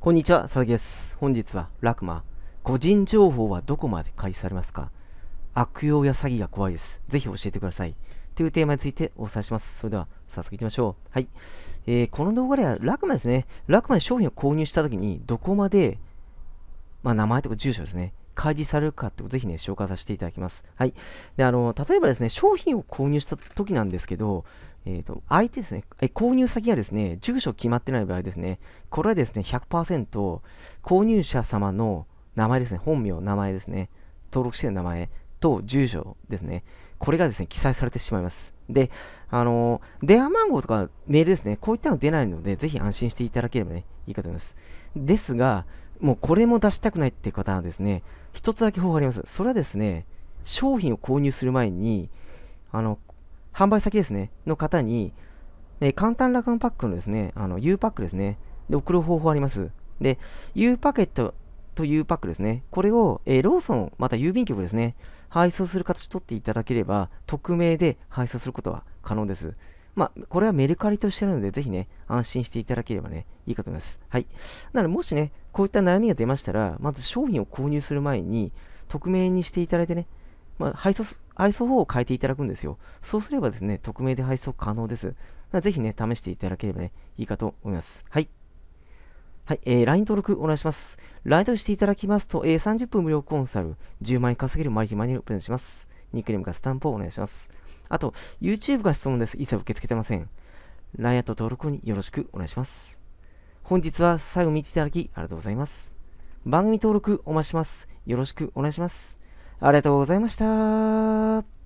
こんにちは、佐々木です。本日は、ラクマ。個人情報はどこまで開示されますか悪用や詐欺が怖いです。ぜひ教えてください。というテーマについてお伝えします。それでは、早速いきましょう。はい。えー、この動画では、ラクマですね。ラクマで商品を購入したときに、どこまで、まあ、名前とか住所ですね。開示されるかってことをぜひね、紹介させていただきます。はい。で、あの、例えばですね、商品を購入した時なんですけど、えっ、ー、と、相手ですね、え購入先がですね、住所決まってない場合ですね、これはですね、100%購入者様の名前ですね、本名、名前ですね、登録してる名前と住所ですね、これがですね、記載されてしまいます。で、あの電話番号とかメールですね、こういったの出ないので、ぜひ安心していただければね、いいかと思います。ですが、もうこれも出したくないっていう方はですね、一つだけ方法あります。それはですね、商品を購入する前に、あの、販売先ですね、の方に、え簡単楽観パックのですね、あの、U パックですね、で、送る方法あります。で、U パケットと U パックですね、これを、えー、ローソン、また郵便局ですね、配送する形を取っていただければ、匿名で配送することは可能です。まあ、これはメルカリとしてるので、ぜひね、安心していただければね、いいかと思います。はい。なので、もしね、こういった悩みが出ましたら、まず商品を購入する前に、匿名にしていただいてね、まあ、配送、配送法を変えていただくんですよ。そうすればですね、匿名で配送可能です。ぜひね、試していただければね、いいかと思います。はい。はい、えー、LINE 登録お願いします。LINE 登録していただきますと、えー、30分無料コンサル、10万円稼げるマリヒマニュアルをプレゼントします。ニックネームがスタンプをお願いします。あと、YouTube が質問です。一切受け付けてません。LINE ト登録によろしくお願いします。本日は最後見ていただきありがとうございます。番組登録お待ちします。よろしくお願いします。ありがとうございました。